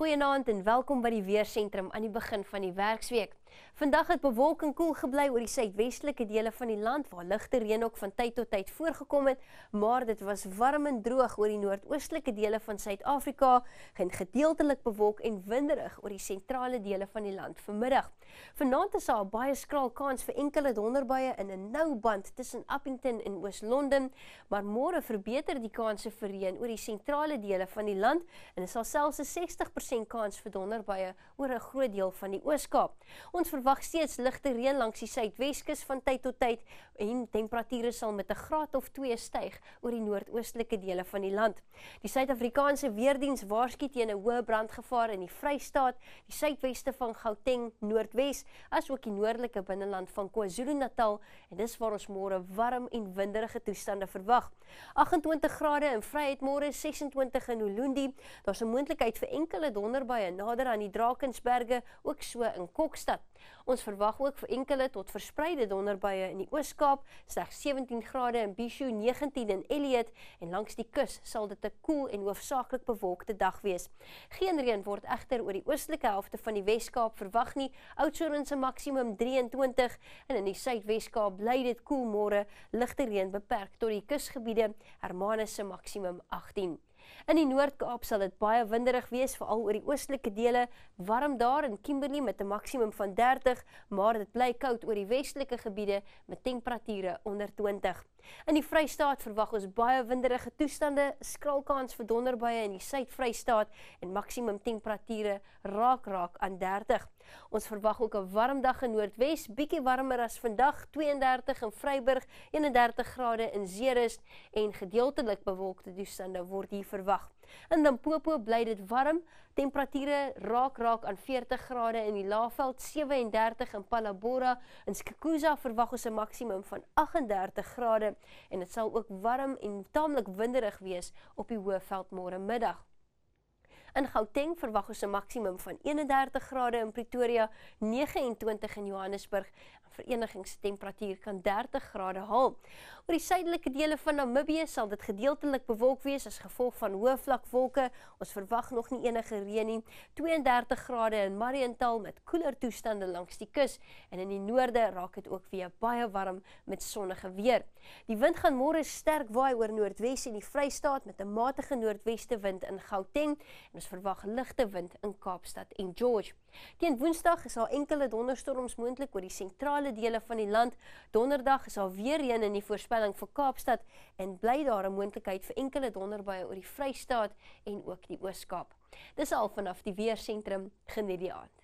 Goeienaand en welkom by die weersentrum aan die begin van die werksweek. Vandag het bewolking koel gebly oor die suidwestelike dele van die land waar ligte reën ook van tyd tot tyd voorgekom het, maar dit was warm en droog oor die noordoostelike dele van Suid-Afrika, geen gedeeltelik bewolk en winderig oor die sentrale dele van die land vanmiddag. Vanaand is daar baie skraal kans vir enkele donderbuie in 'n nou band tussen Appington en Oos-London, maar môre verbeter die kanse vir reën oor die sentrale dele van die land en daar sal selfs 'n 60% kans vir donderbuie oor 'n groot deel van die Oos-Kaap. Ons verwag steeds ligte reën langs die suidweskus van tyd tot tyd en temperature sal met 'n graad of 2 styg oor die noordoostelike dele van die land. Die Suid-Afrikaanse weerdiens waarsku teen 'n hoë brandgevaar in die Vrystaat, die suidweste van Gauteng, Noordwes, asook die noordelike binneland van KwaZulu-Natal en dis waar ons môre warm en winderye toestande verwag. 28 grade in Vryheid môre, 26 in Hulundi. Daar's 'n moontlikheid vir enkele donderbuie nader aan die Drakensberge, ook so in Kokstad. Ons verwag ook vir enkele tot verspreide donderbuie in die Oos-Kaap, slegs 17 grade in Bishu, 19 in Elliot en langs die kus sal dit 'n koel cool en hoofsaaklik bewolkte dag wees. Geen reën word egter oor die oostelike helfte van die Wes-Kaap verwag nie. Oudtshoorn se maksimum 23 en in die Suidwes-Kaap bly dit koel cool môre, ligte reën beperk tot die kusgebiede. Hermanus se maksimum 18. In die Noord-Kaap sal dit baie winderig wees, veral oor die oostelike dele, warm daar in Kimberley met 'n maksimum van 30, maar dit bly koud oor die westelike gebiede met temperature onder 20. In die Vrystaat verwag ons baie winderige toestande, skrilkans vir donderbuie in die Suid-Vrystaat en maksimum temperature raak raak aan 30. Ons verwag ook 'n warm dag in Noordwes, bietjie warmer as vandag, 32 in Vryburg, 31 grade in Ceres en gedeeltelik bewolkte toestande word hier verwag. In Limpopo bly dit warm. Temperature raak raak aan 40 grade in die Laagveld, 37 in Palabora, in Skukuza verwag ons 'n maksimum van 38 grade en dit sal ook warm en taamlik winderig wees op die Hoëveld môre middag. In Gauteng verwag ons 'n maksimum van 31 grade in Pretoria, 29 in Johannesburg verenigingstemperatuur kan 30 grade haal. Oor die suidelike dele van Namibië sal dit gedeeltelik bewolk wees as gevolg van hoë vlakwolke. Ons verwag nog nie enige reën nie. 32 grade in Mariental met koeler toestande langs die kus en in die noorde raak dit ook weer baie warm met sonnige weer. Die wind gaan môre sterk waai oor Noordwes en die Vrystaat met 'n matige noordweste wind in Gauteng en ons verwag ligte wind in Kaapstad en George. Teen Woensdag is daar enkele donderstorms moontlik oor die sentrale dele van die land. Donderdag is daar weer reën in die voorspelling vir Kaapstad en bly daar 'n moontlikheid vir enkele donderbuie oor die Vrystaat en ook die Oos-Kaap. Dis al vanaf die weersentrum geniet die aand.